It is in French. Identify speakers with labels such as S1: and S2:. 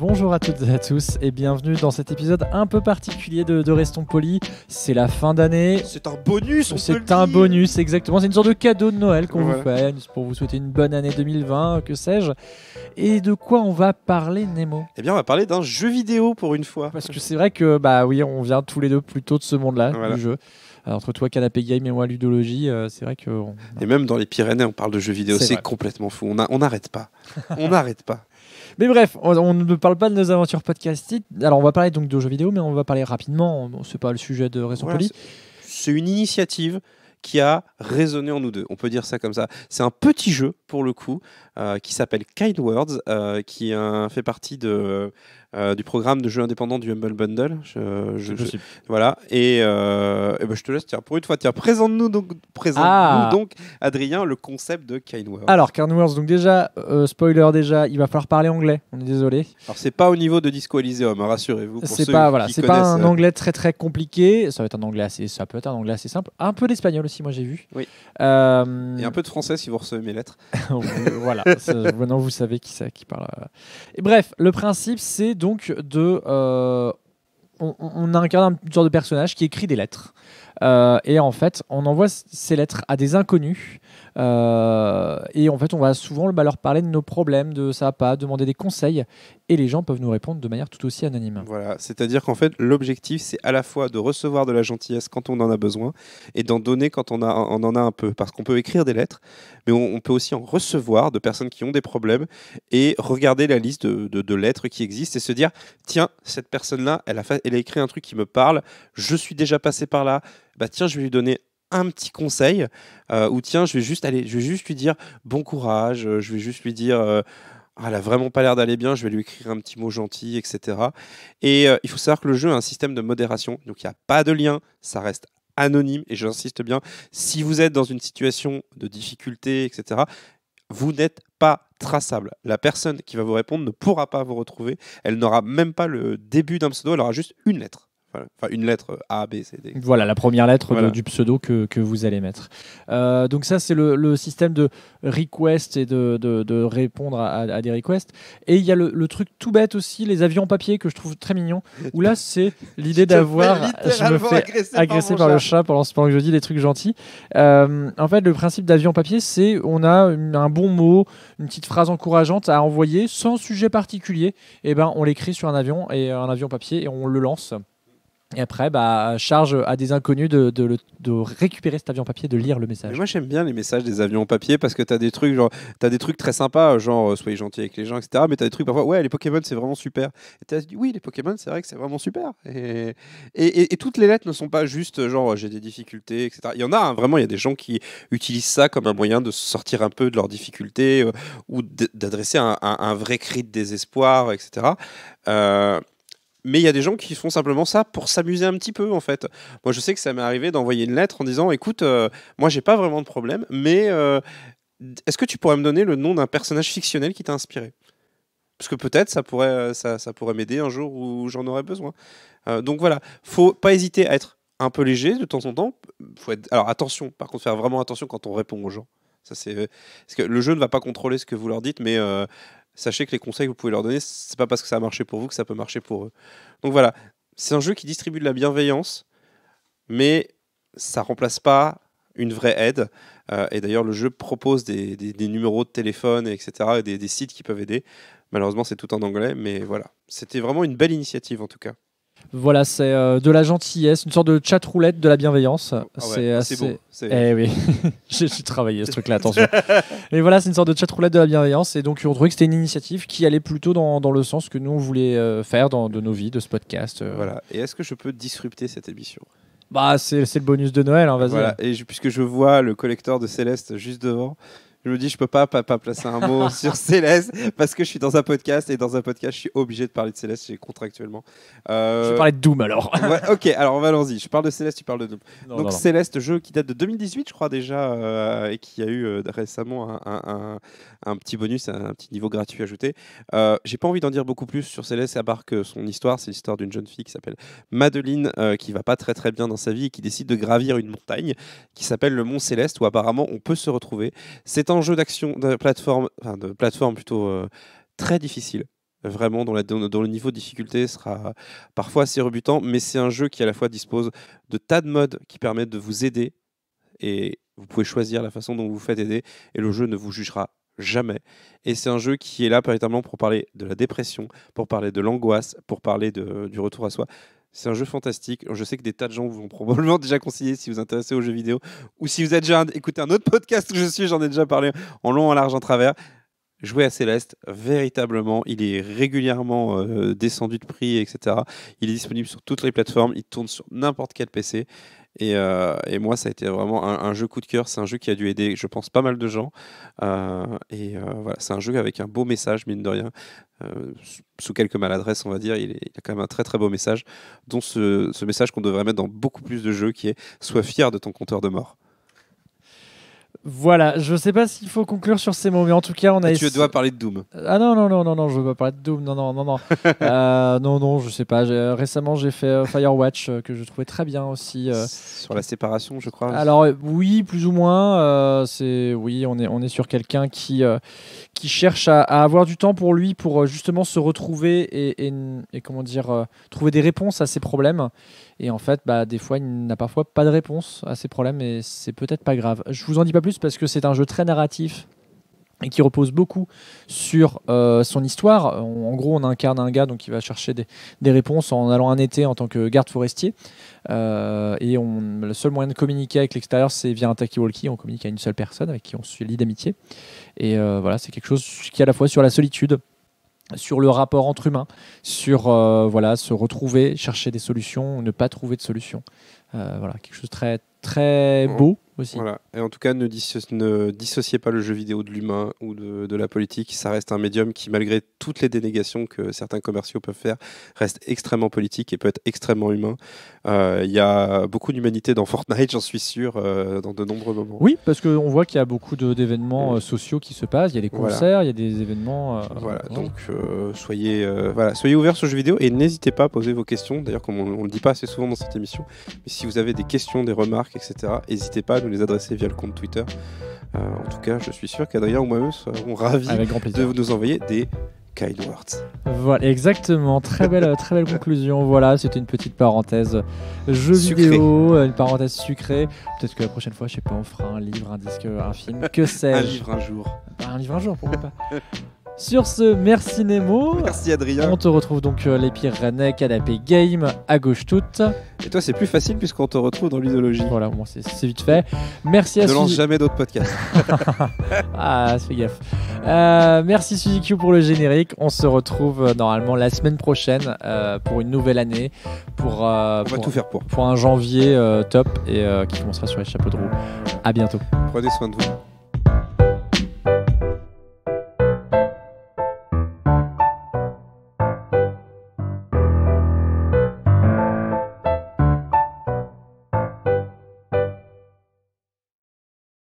S1: Bonjour à toutes et à tous et bienvenue dans cet épisode un peu particulier de, de Restons Polis. C'est la fin d'année. C'est un bonus, C'est un bonus, exactement. C'est une sorte de cadeau de Noël qu'on vous fait pour vous souhaiter une bonne année 2020, que sais-je. Et de quoi on va parler, Nemo Eh bien, on va parler d'un jeu vidéo pour une fois. Parce que c'est vrai que, bah oui, on vient tous les deux plutôt de ce monde-là, du jeu entre toi, Canapé Game et moi, Ludologie, euh, c'est vrai que.
S2: Et même dans les Pyrénées, on parle de jeux vidéo, c'est complètement fou. On n'arrête pas.
S1: on n'arrête pas. Mais bref, on, ne parle pas de nos aventures podcastiques. Alors, on va parler donc de jeux vidéo, mais on va parler rapidement. Ce c'est pas le sujet de Raison C'est une initiative
S2: qui a résonné en nous deux. On peut dire ça comme ça. C'est un petit jeu, pour le coup, euh, qui s'appelle Kind Words, euh, qui fait partie de euh, du programme de jeux indépendants du Humble Bundle. Je, voilà. Et, euh, ben, je te laisse, tiens, pour une fois, tiens, présente-nous donc,
S1: présente ah. donc,
S2: Adrien, le concept de Kine Alors,
S1: Kine donc déjà, euh, spoiler déjà, il va falloir parler anglais, on est désolé. Alors, c'est pas au niveau de Disco Elysium, hein, rassurez-vous. C'est pas, voilà, c'est pas un anglais très très compliqué, ça, va être un anglais assez, ça peut être un anglais assez simple. Un peu d'espagnol aussi, moi j'ai vu.
S2: Oui. Et un peu de français si vous
S1: recevez mes lettres. voilà, maintenant vous savez qui, ça, qui parle. Et bref, le principe, c'est donc de euh, on, on, incarne un genre de personnage qui écrit des lettres. Euh, et en fait, on envoie ces lettres à des inconnus. Euh, et en fait, on va souvent bah, leur parler de nos problèmes, de ça pas, demander des conseils. Et les gens peuvent nous répondre de manière tout aussi anonyme. Voilà,
S2: c'est-à-dire qu'en fait, l'objectif, c'est à la fois de recevoir de la gentillesse quand on en a besoin et d'en donner quand on, a, on en a un peu. Parce qu'on peut écrire des lettres, mais on, peut aussi en recevoir de personnes qui ont des problèmes et regarder la liste de, lettres qui existent et se dire tiens, cette personne-là, elle, a fait... » il a écrit un truc qui me parle, je suis déjà passé par là, bah tiens, je vais lui donner un petit conseil, euh, ou tiens, je vais juste aller, je vais juste lui dire bon courage, euh, je vais juste lui dire euh, ah, elle a vraiment pas l'air d'aller bien, je vais lui écrire un petit mot gentil, etc. Et il faut savoir que le jeu a un système de modération, donc il n'y a pas de lien, ça reste anonyme, et j'insiste bien, si vous êtes dans une situation de difficulté, etc., vous n'êtes pas traçable. La personne qui va vous répondre ne pourra pas vous retrouver. Elle n'aura même pas le début d'un pseudo, elle aura juste une lettre. Enfin, une lettre A, B, C, D. Voilà la première lettre du
S1: pseudo que, vous allez mettre. Euh, donc ça, c'est le, système de request et de, répondre à, des requests. Et il y a le, truc tout bête aussi, les avions en papier que je trouve très mignon. Où là, c'est l'idée d'avoir, je me fais agresser, par, le chat pendant ce que je dis des trucs gentils. Euh, en fait, le principe d'avion papier, c'est on a un bon mot, une petite phrase encourageante à envoyer sans sujet particulier. Et eh ben, on l'écrit sur un avion et un avion papier et on le lance. Et après, bah, charge à des inconnus de, de, récupérer cet avion papier, de lire le message.
S2: moi, j'aime bien les messages des avions en papier parce que tu as des trucs genre, as des trucs très sympas, genre euh, soyez gentil avec les gens, etc. Mais tu as des trucs parfois, ouais, les Pokémon, c'est vraiment super. Et as dit, oui, les Pokémon, c'est vrai que c'est vraiment super. Et, et, et, toutes les lettres ne sont pas juste genre euh, j'ai des difficultés, etc. Il y en a hein, vraiment, il y a des gens qui utilisent ça comme un moyen de sortir un peu de leurs difficultés euh, ou d'adresser un, un, un, vrai cri de désespoir, etc. Euh, mais il y a des gens qui font simplement ça pour s'amuser un petit peu, en fait. Moi, je sais que ça m'est arrivé d'envoyer une lettre en disant Écoute, moi, euh, moi, j'ai pas vraiment de problème, mais euh, est-ce que tu pourrais me donner le nom d'un personnage fictionnel qui t'a inspiré parce que peut-être ça pourrait, euh, ça, pourrait m'aider un jour où j'en aurais besoin. donc voilà, faut pas hésiter à être un peu léger de temps en temps. Faut être... Alors attention, par contre, faire vraiment attention quand on répond aux gens. Ça, c'est... Parce que le jeu ne va pas contrôler ce que vous leur dites, mais sachez que les conseils que vous pouvez leur donner, c'est pas parce que ça a marché pour vous que ça peut marcher pour eux. Donc voilà, c'est un jeu qui distribue de la bienveillance, mais ça remplace pas une vraie aide. Euh, et d'ailleurs, le jeu propose des, numéros de téléphone, etc., et des, des sites qui peuvent aider. Malheureusement, c'est tout en anglais, mais voilà. C'était vraiment une belle initiative en tout cas.
S1: Voilà, c'est euh, de la gentillesse, une sorte de chat roulette de la bienveillance. Ah c'est assez. Beau, eh oui, j'ai travaillé ce truc-là, attention. Mais voilà, c'est une sorte de chat roulette de la bienveillance. Et donc, on trouvait que c'était une initiative qui allait plutôt dans, le sens que nous, on voulait euh, faire dans, de nos vies, de ce podcast. Euh. Voilà.
S2: Et est-ce que je peux disrupter cette émission
S1: Bah, c'est le bonus de Noël, hein, vas-y. Et
S2: puisque je vois le collecteur de Céleste juste devant, je me dis, je peux pas, pas, placer un mot sur Céleste parce que je suis dans un podcast et dans un podcast, je suis obligé de parler de Céleste, j'ai contractuellement. Euh... Je vais parler de Doom alors. ok, alors allons-y. Je parle de Céleste, tu parles de Doom. Donc Céleste, jeu qui date de 2018, je crois déjà, euh, et qui a eu euh, récemment un, un, petit bonus, un, petit niveau gratuit ajouté. Euh, j'ai pas envie d'en dire beaucoup plus sur Céleste, à part que son histoire, c'est l'histoire d'une jeune fille qui s'appelle Madeline, qui va pas très très bien dans sa vie et qui décide de gravir une montagne qui s'appelle le Mont Céleste, où apparemment on peut se retrouver. C'est un jeu d'action, de plateforme, enfin de plateforme plutôt euh, très difficile vraiment dont, la, dont, le niveau de difficulté sera parfois assez rebutant, mais c'est un jeu qui à la fois dispose de tas de modes qui permettent de vous aider et vous pouvez choisir la façon dont vous vous faites aider et le jeu ne vous jugera jamais. Et c'est un jeu qui est là véritablement pour parler de la dépression, pour parler de l'angoisse, pour parler du retour à soi. C'est un jeu fantastique. Je sais que des tas de gens vous ont probablement déjà conseillé si vous vous intéressez aux jeux vidéo ou si vous êtes déjà écouté un autre podcast que je suis, j'en ai déjà parlé en long, en large, en travers. Jouer à Céleste, véritablement, il est régulièrement euh, descendu de prix, etc. Il est disponible sur toutes les plateformes, il tourne sur n'importe quel PC. Euh, et, moi, ça a été vraiment un, jeu coup de cœur. C'est un jeu qui a dû aider, je pense, pas mal de gens. Euh, et euh, voilà, c'est un jeu avec un beau message, mine de rien. sous quelques maladresses, on va dire, il, y a quand même un très très beau message, dont ce, ce message qu'on devrait mettre dans beaucoup plus de jeux, qui est Sois fier de ton compteur de mort.
S1: Voilà, je sais pas s'il faut conclure sur ces mots, mais en tout cas, on a. Ah, tu dois parler de Doom. Ah non, non, non, non, non, je veux pas parler de Doom, non, non, non, non. Euh, non, non, je sais pas. Euh, récemment, j'ai fait euh, Firewatch, que je trouvais très bien aussi. Sur la séparation, je crois. Alors, oui, plus ou moins. c'est Oui, on est, on est sur quelqu'un qui, qui cherche à, avoir du temps pour lui, pour justement se retrouver et, comment dire, trouver des réponses à ses problèmes. Et en fait, bah, des fois, il n'a parfois pas de réponse à ses problèmes, et c'est peut-être pas grave. Je vous en dis pas plus parce que c'est un jeu très narratif et qui repose beaucoup sur euh, son histoire. En, gros, on incarne un gars donc qui va chercher des, réponses en allant un été en tant que garde forestier. Euh, et on, le seul moyen de communiquer avec l'extérieur, c'est via un TakiWalki walkie On communique à une seule personne avec qui on se lie d'amitié. Et euh, voilà, c'est quelque chose qui est à la fois sur la solitude, sur le rapport entre humains, sur voilà, se retrouver, chercher des solutions, ou ne pas trouver de solutions euh, voilà, quelque chose de très, très beau aussi. Voilà.
S2: Et en tout cas, ne, ne dissociez pas le jeu vidéo de l'humain ou de, la politique. Ça reste un médium qui, malgré toutes les dénégations que certains commerciaux peuvent faire, reste extrêmement politique et peut être extrêmement humain. Euh, il y a beaucoup d'humanité dans Fortnite, j'en suis sûr, euh, dans de nombreux moments.
S1: Oui, parce qu'on voit qu'il y a beaucoup d'événements mmh. sociaux qui se passent. Il y a des concerts, il y a des
S2: événements. voilà, donc soyez, voilà, soyez ouverts sur le jeu vidéo et n'hésitez pas à poser vos questions. D'ailleurs, comme on ne le dit pas assez souvent dans cette émission, mais si vous avez des questions, des remarques, etc., n'hésitez pas à nous les adresser via le compte Twitter. Euh, en tout cas, je suis sûr qu'Adrien ou moi-même serons ravis de nous envoyer des Kind words.
S1: Voilà, exactement. Très belle, euh, très belle conclusion. Voilà, c'était une petite parenthèse jeu vidéo, une parenthèse sucrée. Peut-être que la prochaine fois, je sais pas, on fera un livre, un disque, un film, que sais-je. un livre un jour. Bah, un livre un jour, pourquoi pas. Sur ce, merci Nemo. Merci Adrien. On te retrouve donc euh, les pires Rennais, Canapé Game, à gauche toute. Et toi, c'est plus facile puisqu'on te retrouve dans l'idéologie. Voilà, bon, c'est vite fait. Merci à Ne lance jamais d'autres podcasts. ah, fais gaffe. Euh, merci Suzy pour le générique. On se retrouve euh, normalement la semaine prochaine pour une nouvelle année. Pour, On va tout faire pour. Pour un janvier top et qui commencera sur les chapeaux de roue. À bientôt.
S2: Prenez soin de vous.